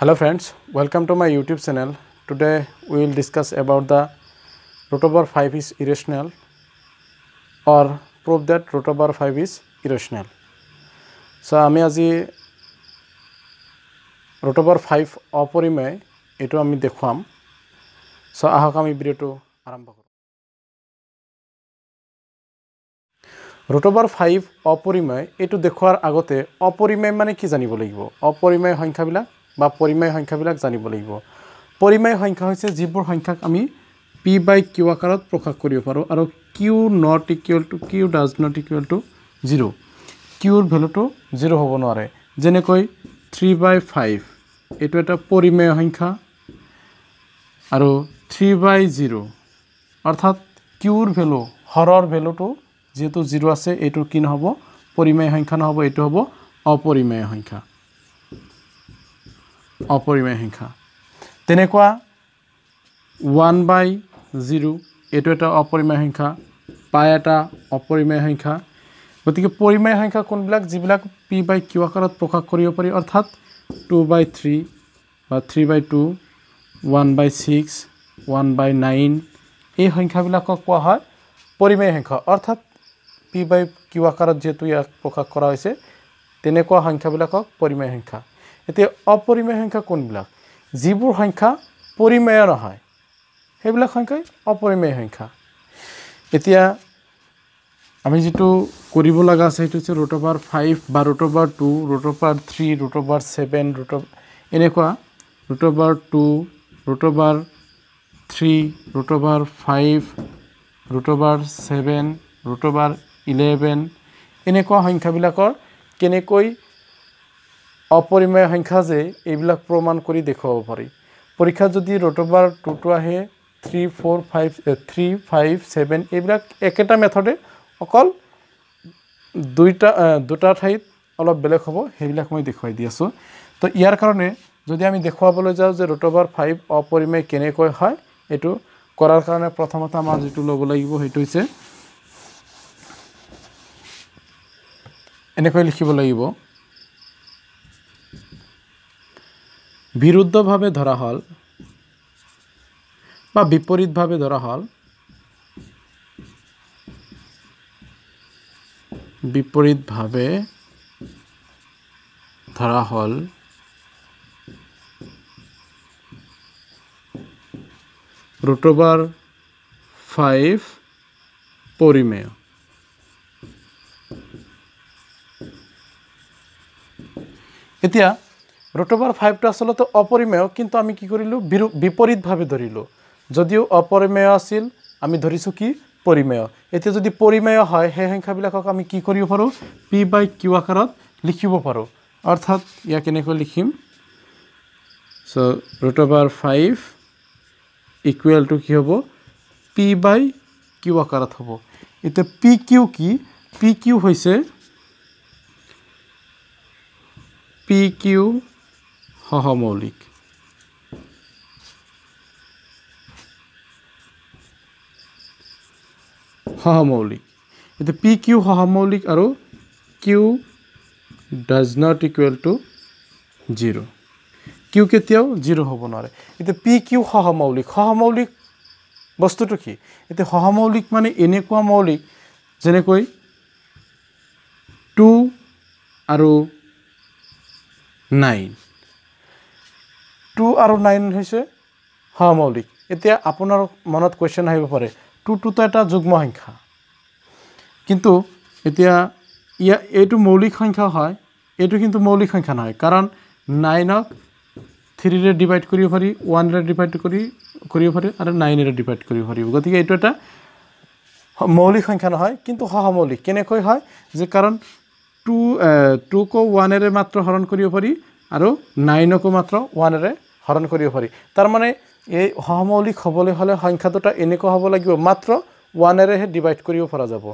hello friends welcome to my youtube channel today we will discuss about the root over 5 is irrational or prove that root over 5 is irrational so ami aji root over 5 oporimay etu ami dekhuam so ahok ami video to arambha karu root over 5 oporimay etu dekhuar agote oporimay mane ki janibo lagibo oporimay hankha bila বা পৰিমেয় সংখ্যাবিলাক জানিব লাগিব পৰিমেয় সংখ্যা হৈছে যিবোৰ সংখ্যাক আমি P by q আকাৰত প্ৰকাশ কৰিব পাৰোঁ আৰু q not equal to q does not equal to zero' কিউৰ ভেলুটো জিৰ' হ'ব নোৱাৰে যেনেকৈ থ্ৰী বাই ফাইভ এইটো এটা পৰিমেয় সংখ্যা আৰু থ্ৰী বাই জিৰ' অৰ্থাৎ কিউৰ ভেলু হৰৰ ভেলুটো যিহেতু জিৰ' আছে এইটো কি নহ'ব পৰিমেয় সংখ্যা নহ'ব এইটো হ'ব অপৰিমেয় সংখ্যা অপরিমেয় সংখ্যা তেনে ওয়ান বাই জিরো এইটা একটা অপরিমেয় সংখ্যা পাই এটা অপরিমেয় সংখ্যা গতি পরিমেয় সংখ্যা কোনবিল যা পি বাই কিউ আকারত প্রকাশ করব পারি অর্থাৎ টু বাই থ্রি বা three by two one by six one by nine এই সংখ্যাবিল কোয়া হয় পরিমেয় সংখ্যা অর্থাৎ পি বাই কিউ আকারত যেহেতু ইয়াক প্রকাশ করা হয়েছে তেনেকা সংখ্যাবিল পরিমেয় সংখ্যা এতিয়া অপৰিমেয় সংখ্যা কোনবিলাক যিবোৰ সংখ্যা পৰিমেয় নহয় সেইবিলাক সংখ্যাই অপৰিমেয় সংখ্যা এতিয়া আমি যিটো কৰিব লগা আছে সেইটো হৈছে ৰুট অভাৰ ফাইভ বা root over two root over three root over seven root এনেকুৱা root over two root over three root over five root over seven root over eleven এনেকুৱা সংখ্যাবিলাকৰ কেনেকৈ অপৰিমেয় সংখ্যা যে এইবিলাক প্ৰমাণ কৰি দেখুৱাব পাৰি পৰীক্ষাত যদি ৰোটবাৰ টুটো আহে three four five three five seven এইবিলাক একেটা মেথডে অকল দুইটা দুটা ঠাইত অলপ বেলেগ হব সেইবিলাক মই দেখুৱাই দি আছোঁ তো ইয়াৰ কাৰণে যদি আমি দেখুৱাবলৈ যাওঁ যে ৰোটবাৰ ফাইভ অপৰিমেয় কেনেকৈ হয় এইটো কৰাৰ কাৰণে প্ৰথমতে আমাৰ যিটো লব লাগিব সেইটো হৈছে এনেকৈ লিখিব লাগিব বিরুদ্ধভাবে ধরা হল বা বিপরীতভাবে ধরা হল বিপরীতভাবে ধরা হল রুট ফাইভ পরিমেয় এতিয়া ৰুট অভাৰ ফাইভটো আচলতে অপৰিমেয় কিন্তু আমি কি কৰিলোঁ বিপৰীতভাৱে ধৰিলোঁ যদিও অপৰিমেয় আছিল আমি ধৰিছোঁ কি পৰিমেয় এতিয়া যদি পৰিমেয় হয় সেই সংখ্যাবিলাকক আমি কি কৰিব পাৰোঁ পি বাই কিউ আকাৰত লিখিব পাৰোঁ অৰ্থাৎ ইয়াক কেনেকৈ লিখিম চ' ৰুট অভাৰ ফাইভ ইকুৱেলটো কি হ'ব পি বাই কিউ আকাৰত হ'ব এতিয়া পি কিউ কি পি কিউ হৈছে পি কিউ সহমৌলিক সহমৌলিক এতিয়া পি কিউ সহমৌলিক আৰু q does not equal to zero' q কেতিয়াও জিৰ' হ'ব নোৱাৰে এতিয়া পি কিউ সহমৌলিক সহমৌলিক বস্তুটো কি এতিয়া সহমৌলিক মানে এনেকুৱা মৌলিক যেনেকৈ টু আৰু নাইন টু আৰু নাইন হৈছে সমৌলিক এতিয়া আপোনাৰ মনত কুৱেশ্যন আহিব পাৰে টু টুটো এটা যুগ্ম সংখ্যা কিন্তু এতিয়া ইয়া এইটো মৌলিক সংখ্যা হয় এইটো কিন্তু মৌলিক সংখ্যা নহয় কাৰণ নাইনক থ্ৰীৰে ডিভাইড কৰিব পাৰি ওৱানৰে ডিভাইড কৰি কৰিব পাৰি আৰু নাইনেৰে ডিভাইড কৰিব পাৰিব গতিকে এইটো এটা মৌলিক সংখ্যা নহয় কিন্তু সহমৌলিক কেনেকৈ হয় যে কাৰণ টু টুকো ওৱানেৰে মাত্ৰ হৰণ কৰিব পাৰি আৰু নাইনকো মাত্ৰ ওৱানেৰে হৰণ কৰিব পাৰি তাৰমানে এই সহমৌলিক হ'বলৈ হ'লে সংখ্যা দুটা এনেকুৱা হ'ব লাগিব মাত্ৰ ওৱানেৰেহে ডিভাইড কৰিব পৰা যাব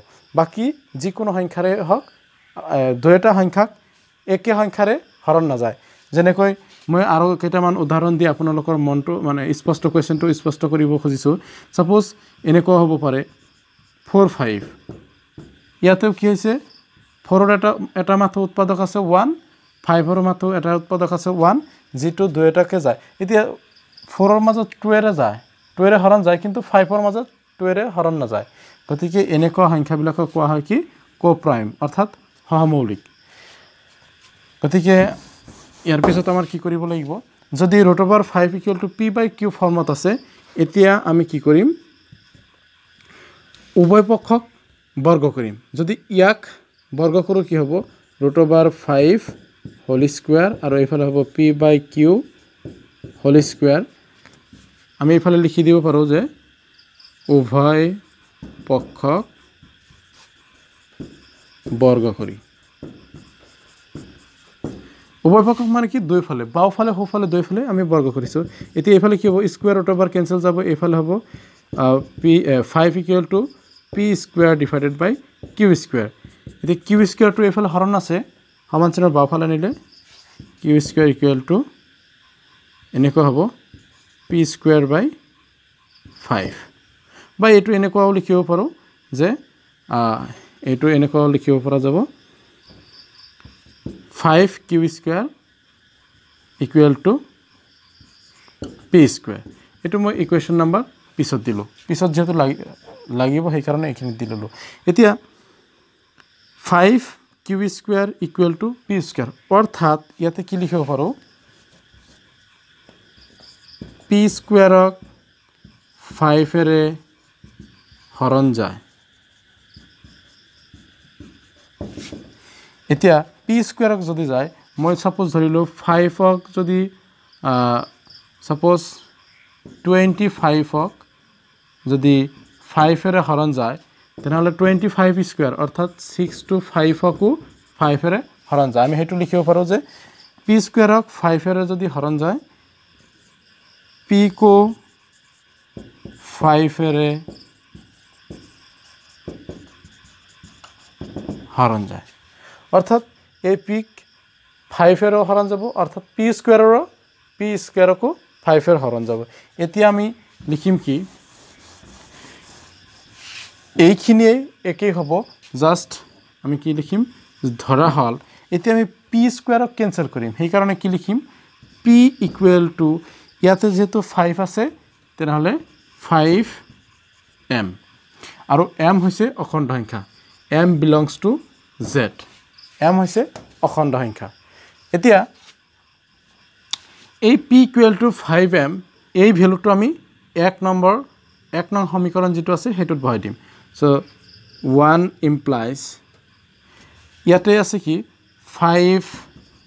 বাকী যিকোনো সংখ্যাৰে হওক দুয়োটা সংখ্যাক একে সংখ্যাৰে হৰণ নাযায় যেনেকৈ মই আৰু কেইটামান উদাহৰণ দি আপোনালোকৰ মনটো মানে স্পষ্ট কুৱেশ্যনটো স্পষ্ট কৰিব খুজিছোঁ ছাপ'জ এনেকুৱা হ'ব পাৰে ফ'ৰ ফাইভ ইয়াতেও কি হৈছে ফ'ৰৰ এটা এটা মাথো উৎপাদক আছে ওৱান ফাইভৰ মাথো এটা উৎপাদক আছে ওৱান যিটো দুয়োটাকে যায় এতিয়া ফ'ৰৰ মাজত টুৱেৰে যায় টুৱেৰে হৰণ যায় কিন্তু ফাইভৰ মাজত টুৱেৰে হৰণ নাযায় গতিকে এনেকুৱা সংখ্যাবিলাকক কোৱা হয় কি ক' প্ৰাইম অৰ্থাৎ সহমৌলিক গতিকে ইয়াৰ পিছত আমাৰ কি কৰিব লাগিব যদি root over five equal to p by q ফৰ্মত আছে এতিয়া আমি কি কৰিম উভয় পক্ষক বৰ্গ কৰিম যদি ইয়াক বৰ্গ কৰোঁ কি হ'ব root over five whole square আৰু এইফালে হ'ব p by q whole square আমি এইফালে লিখি দিব পাৰোঁ যে উভয় পক্ষক বৰ্গ কৰি উভয় পক্ষক মানে কি দুইফালে বাওঁফালে সোঁফালে দুইফালে আমি বৰ্গ কৰিছোঁ এতিয়া এইফালে কি হ'ব স্কুৱাৰ অটোবাৰ কেঞ্চেল যাব এইফালে হ'ব p five equal to P square divided by q square এতিয়া কিউ স্কুৱেৰটো এইফালে হৰণ আছে সমান চিহ্নৰ বাওঁফালে আনিলে কিউ স্কুৱেৰ ইকুৱেল টু এনেকুৱা হ'ব পি স্কুৱেৰ বাই ফাইভ বা এইটো এনেকুৱাও লিখিব পাৰোঁ যে এইটো এনেকুৱাও লিখিব পৰা যাব five Q square equal to P square এইটো মই ইকুৱেশ্যন নাম্বাৰ পিছত দিলোঁ পিছত যিহেতু লাগি লাগিব সেইকাৰণে এইখিনি দি ল'লোঁ এতিয়া five Q square equal to P square অৰ্থাৎ ইয়াতে কি লিখিব পাৰোঁ পি স্কুৱাৰক ফাইভেৰে হৰণ যায় এতিয়া পি স্কুয়াৰক যদি যায় মই ছাপোজ ধৰিলোঁ ফাইভক যদি ছাপোজ টুৱেণ্টি ফাইভক যদি ফাইভেৰে হৰণ যায় তেনেহ'লে টুৱেণ্টি ফাইভ স্কুৱাৰ অৰ্থাৎ ছিক্স টু ফাইভকো ফাইভেৰে হৰণ যায় আমি সেইটো লিখিব পাৰোঁ যে পি স্কুৱেৰক ফাইভেৰে যদি হৰণ যায় পি কো ফাইভেৰে হৰণ যায় অৰ্থাৎ এই পিক ফাইভেৰেও হৰণ যাব অৰ্থাৎ পি স্কুৱেৰৰো পি স্কুৱেৰকো ফাইভেৰ হৰণ যাব এতিয়া আমি লিখিম কি এইখিনিয়ে একেই হ'ব জাষ্ট আমি কি লিখিম ধৰা হ'ল এতিয়া আমি পি স্কুৱাৰক কেঞ্চেল কৰিম সেইকাৰণে কি লিখিম পি ইকুৱেল টু ইয়াতে যিহেতু ফাইভ আছে তেনেহ'লে ফাইভ এম আৰু এম হৈছে অখণ্ড সংখ্যা M belongs to Z M হৈছে অখণ্ড সংখ্যা এতিয়া এই P equal to five M এই ভেলুটো আমি এক নম্বৰ এক নং সমীকৰণ যিটো আছে সেইটোত ভৰাই দিম চ' ওৱান ইমপ্লাইজ ইয়াতে আছে কি five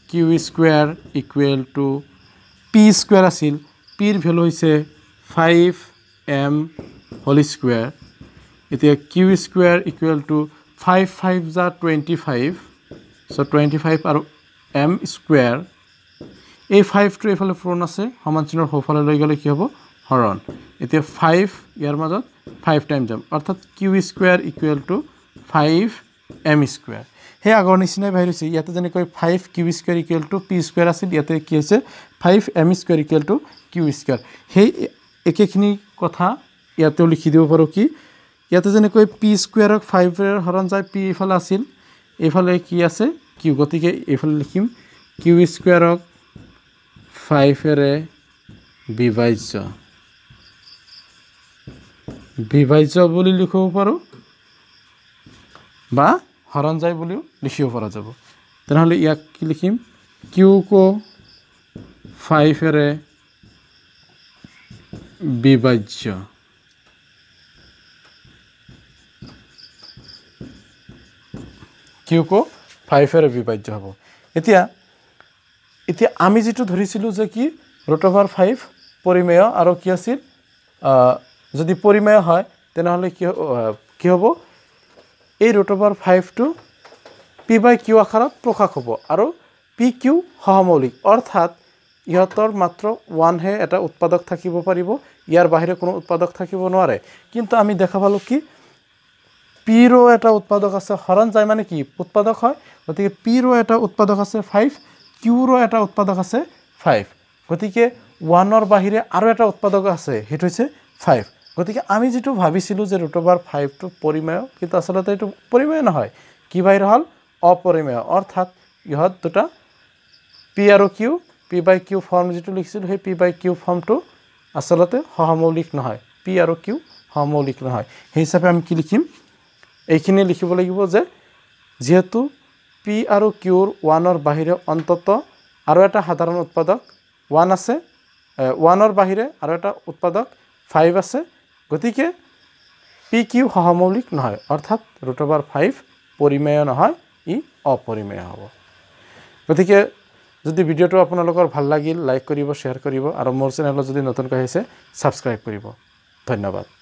Q square equal to P square আছিল পিৰ ভেলু হৈছে ফাইভ এম হোল স্কুৱেৰ এতিয়া Q square equal to five five জা টুৱেণ্টি ফাইভ চ' টুৱেণ্টি ফাইভ আৰু এম স্কুৱেৰ এই ফাইভটো এইফালে পূৰণ আছে সমান চিনৰ সোঁফালে লৈ গ'লে কি হ'ব হৰণ এতিয়া ফাইভ ইয়াৰ মাজত ফাইভ টাইম যাম অৰ্থাৎ Q square equal to five M square সেই আগৰ নিচিনাই বাহিৰ হৈছে ইয়াতে যেনেকৈ five Q square equal to P square আছিল ইয়াতে কি আছে five M square equal to Q square সেই একেখিনি কথা ইয়াতেও লিখি দিব পাৰোঁ কি ইয়াতে যেনেকৈ পি স্কুৱেৰক ফাইভৰে হৰণ যায় পি এইফালে আছিল এইফালে কি আছে কিউ গতিকে এইফালে লিখিম কিউ স্কুৱেৰক ফাইভেৰে বিভাজ্য বিভাজ্য বুলি লিখিব পাৰোঁ বা হৰঞ্জাই বুলিও লিখিব পৰা যাব তেনেহ'লে ইয়াক কি লিখিম কিউ কো ফাইভেৰে বিভাজ্য কিউ কো ফাইভেৰে বিভাজ্য হ'ব এতিয়া এতিয়া আমি যিটো ধৰিছিলোঁ যে কি ৰুট অভাৰ ফাইভ পৰিমেয় আৰু কি আছিল যদি পৰিমেয় হয় তেনেহ'লে কি কি হব এই ৰুট ওভাৰ ফাইভটো পি বাই কিউ আখাৰত প্ৰকাশ হব আৰু পি কিউ সহমৌলিক অৰ্থাৎ ইহঁতৰ মাত্ৰ ওৱানহে এটা উৎপাদক থাকিব পাৰিব ইয়াৰ বাহিৰে কোনো উৎপাদক থাকিব নোৱাৰে কিন্তু আমি দেখা পালোঁ কি পি রো এটা উৎপাদক আছে হরণ যায় মানে কি উৎপাদক হয় গতিকে পি রো এটা উৎপাদক আছে ফাইভ কিউ রো এটা উৎপাদক আছে ফাইভ গতিকে ওৱানৰ বাহিৰে আৰু এটা উৎপাদক আছে সেইটো হৈছে ফাইভ গতিকে আমি যিটো ভাবিছিলোঁ যে ৰুট অভাৰ ফাইভটো পৰিমেয় কিন্তু আচলতে এইটো পৰিমেয় নহয় কি বাই হ'ল অপৰিমেয় অৰ্থাৎ ইহঁত দুটা পি আৰু Q P by Q form যিটো লিখিছিলোঁ সেই পি বাই কিউ ফৰ্মটো আচলতে সহমৌলিক নহয় পি আৰু কিউ সহমৌলিক নহয় সেই হিচাপে আমি কি লিখিম এইখিনি লিখিব লাগিব যে যিহেতু পি আৰু কিউৰ ওৱানৰ বাহিৰে অন্তত আৰু এটা সাধাৰণ উৎপাদক ওৱান আছে ওৱানৰ বাহিৰে আৰু এটা উৎপাদক ফাইভ আছে গতিকে পি কিউ সহমৌলিক নহয় অৰ্থাৎ ৰুট অভাৰ ফাইভ পৰিমেয় নহয় ই অপৰিমেয় হ'ব গতিকে যদি ভিডিঅ'টো আপোনালোকৰ ভাল লাগিল লাইক কৰিব শ্বেয়াৰ কৰিব আৰু মোৰ চেনেলত যদি নতুনকৈ আহিছে ছাবস্ক্ৰাইব কৰিব ধন্যবাদ